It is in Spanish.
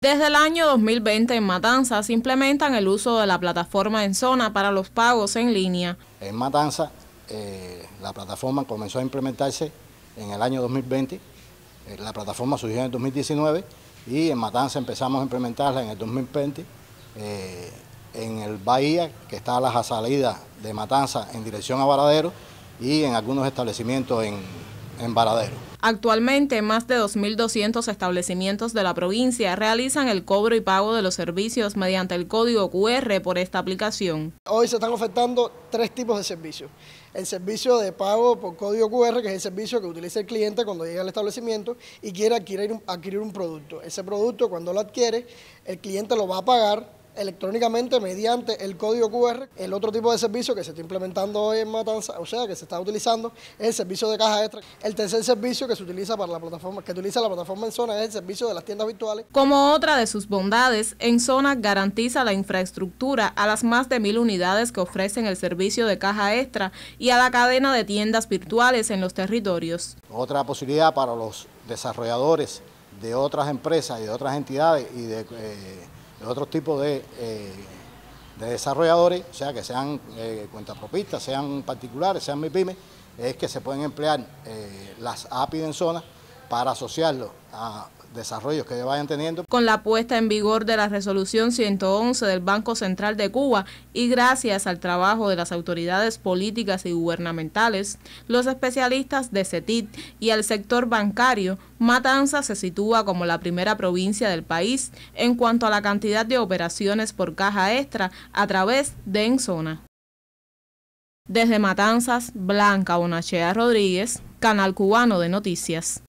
Desde el año 2020 en Matanza se implementan el uso de la plataforma en zona para los pagos en línea. En Matanza eh, la plataforma comenzó a implementarse en el año 2020, eh, la plataforma surgió en el 2019 y en Matanza empezamos a implementarla en el 2020. Eh, en el Bahía, que está a las salida de Matanza en dirección a Varadero y en algunos establecimientos en, en Varadero. Actualmente, más de 2.200 establecimientos de la provincia realizan el cobro y pago de los servicios mediante el código QR por esta aplicación. Hoy se están ofertando tres tipos de servicios. El servicio de pago por código QR, que es el servicio que utiliza el cliente cuando llega al establecimiento y quiere adquirir, un producto. Ese producto, cuando lo adquiere, el cliente lo va a pagar electrónicamente mediante el código QR. El otro tipo de servicio que se está implementando hoy en Matanza, o sea, que se está utilizando, es el servicio de caja extra. El tercer servicio que se utiliza para la plataforma, que utiliza la plataforma en zona es el servicio de las tiendas virtuales. Como otra de sus bondades, en zona garantiza la infraestructura a las más de mil unidades que ofrecen el servicio de caja extra y a la cadena de tiendas virtuales en los territorios. Otra posibilidad para los desarrolladores de otras empresas y de otras entidades y de eh, el otros tipos eh, de, desarrolladores, o sea, que sean eh, cuentapropistas, sean particulares, sean MIPIME, es que se pueden emplear eh, las API en zona para asociarlo a desarrollos que vayan teniendo. Con la puesta en vigor de la resolución 111 del Banco Central de Cuba y gracias al trabajo de las autoridades políticas y gubernamentales, los especialistas de CETIT y el sector bancario, Matanzas se sitúa como la primera provincia del país en cuanto a la cantidad de operaciones por caja extra a través de Enzona. Desde Matanzas, Blanca Bonachea Rodríguez, Canal Cubano de Noticias.